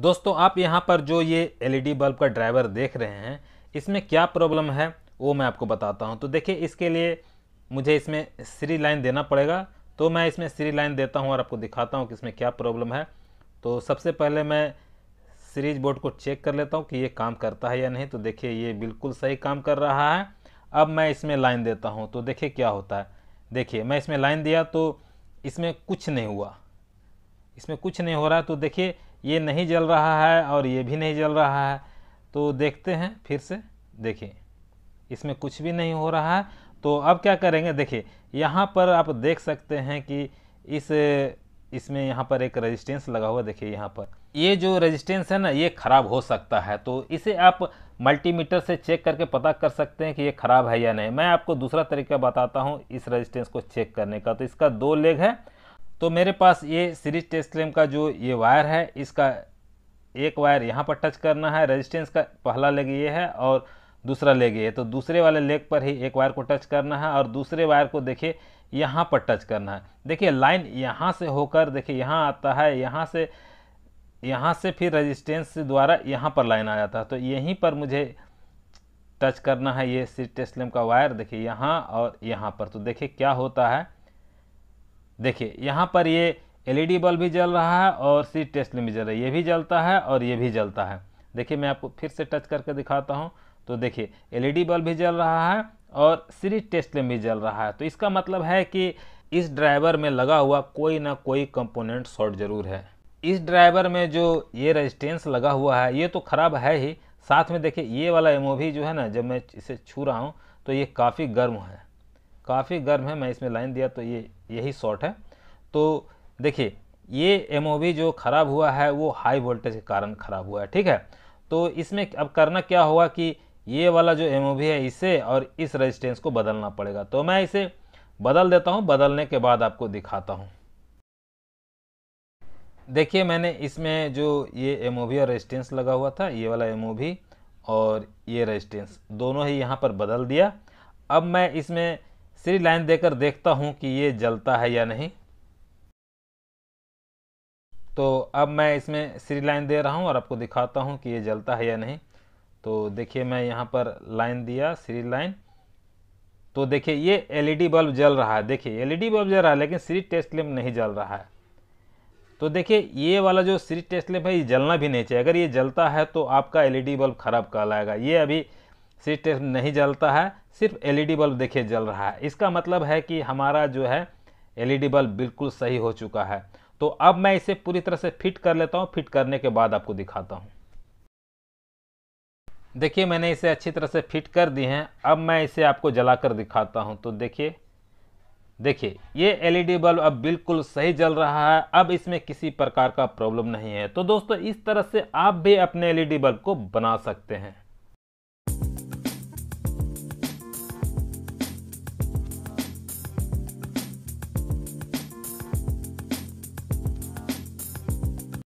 दोस्तों आप यहाँ पर जो ये एलईडी बल्ब e का ड्राइवर देख रहे हैं इसमें क्या प्रॉब्लम है वो मैं आपको बताता हूँ तो देखिए इसके लिए मुझे इसमें सीरी लाइन देना पड़ेगा तो मैं इसमें सीरी लाइन देता हूँ और आपको दिखाता हूँ कि इसमें क्या प्रॉब्लम है तो सबसे पहले मैं सीरीज बोर्ड को चेक कर लेता हूँ कि ये काम करता है या नहीं तो देखिए ये बिल्कुल सही काम कर रहा है अब मैं इसमें लाइन देता हूँ तो देखिए क्या होता है देखिए मैं इसमें लाइन दिया तो इसमें कुछ नहीं हुआ इसमें कुछ नहीं हो रहा तो देखिए ये नहीं जल रहा है और ये भी नहीं जल रहा है तो देखते हैं फिर से देखिए इसमें कुछ भी नहीं हो रहा है तो अब क्या करेंगे देखिए यहाँ पर आप देख सकते हैं कि इस इसमें यहाँ पर एक रेजिस्टेंस लगा हुआ देखिए यहाँ पर ये जो रेजिस्टेंस है ना ये ख़राब हो सकता है तो इसे आप मल्टीमीटर से चेक करके पता कर सकते हैं कि ये ख़राब है या नहीं मैं आपको दूसरा तरीका बताता हूँ इस रेजिस्टेंस को चेक करने का तो इसका दो लेग है तो मेरे पास ये सीरीज टेस्ट क्लेम का जो ये वायर है इसका एक वायर यहाँ पर टच करना है रेजिस्टेंस का पहला लेग ये है और दूसरा लेग ये तो दूसरे वाले लेग पर ही एक वायर को टच करना है और दूसरे वायर को देखिए यहाँ पर टच करना है देखिए लाइन यहाँ से होकर देखिए यहाँ आता है यहाँ से यहाँ से फिर रजिस्टेंस द्वारा यहाँ पर लाइन आ जाता है तो यहीं पर मुझे टच करना है ये टेस्ट टेस्लम का वायर देखिए यहाँ और यहाँ पर तो देखिए क्या होता है देखिए यहाँ पर ये एलईडी e बल्ब भी जल रहा है और सी टेस्ट भी जल रहा है ये भी जलता है और ये भी जलता है देखिए मैं आपको फिर से टच करके दिखाता हूँ तो देखिए एलईडी e बल्ब भी जल रहा है और सीरीज टेस्ट भी जल रहा है तो इसका मतलब है कि इस ड्राइवर में लगा हुआ कोई ना कोई कंपोनेंट शॉर्ट जरूर है इस ड्राइवर में जो ये रेजिस्टेंस लगा हुआ है ये तो ख़राब है ही साथ में देखिए ये वाला एमओवी भी जो है ना जब मैं इसे छू रहा हूँ तो ये काफ़ी गर्म है काफ़ी गर्म है मैं इसमें लाइन दिया तो ये यही शॉर्ट है तो देखिए ये एम जो ख़राब हुआ है वो हाई वोल्टेज के कारण ख़राब हुआ है ठीक है तो इसमें अब करना क्या होगा कि ये वाला जो एम है इसे और इस रेजिस्टेंस को बदलना पड़ेगा तो मैं इसे बदल देता हूँ बदलने के बाद आपको दिखाता हूँ देखिए मैंने इसमें जो ये एम और रेजिस्टेंस लगा हुआ था ये वाला एम और ये रेजिस्टेंस दोनों ही यहाँ पर बदल दिया अब मैं इसमें सीधी लाइन देकर देखता हूँ कि ये जलता है या नहीं तो अब मैं इसमें सीधी लाइन दे रहा हूँ और आपको दिखाता हूँ कि ये जलता है या नहीं तो देखिए मैं यहाँ पर लाइन दिया सीधी लाइन तो देखिए ये एलईडी बल्ब जल रहा है देखिए एलईडी बल्ब जल रहा है लेकिन सीरीज टेस्ट लैम्प नहीं जल रहा है तो देखिए ये वाला जो सीरीज टेस्ट लैम्प है ये जलना भी नहीं चाहिए अगर ये जलता है तो आपका एलईडी बल्ब खराब कहलाएगा ये अभी स्ट्रीट टेप नहीं जलता है सिर्फ एलईडी बल्ब देखिए जल रहा है इसका मतलब है कि हमारा जो है एलईडी बल्ब बिल्कुल सही हो चुका है तो अब मैं इसे पूरी तरह से फिट कर लेता हूँ फिट करने के बाद आपको दिखाता हूँ देखिए मैंने इसे अच्छी तरह से फिट कर दी हैं अब मैं इसे आपको जलाकर दिखाता हूँ तो देखिए देखिए ये एलईडी बल्ब अब बिल्कुल सही जल रहा है अब इसमें किसी प्रकार का प्रॉब्लम नहीं है तो दोस्तों इस तरह से आप भी अपने एलईडी बल्ब को बना सकते हैं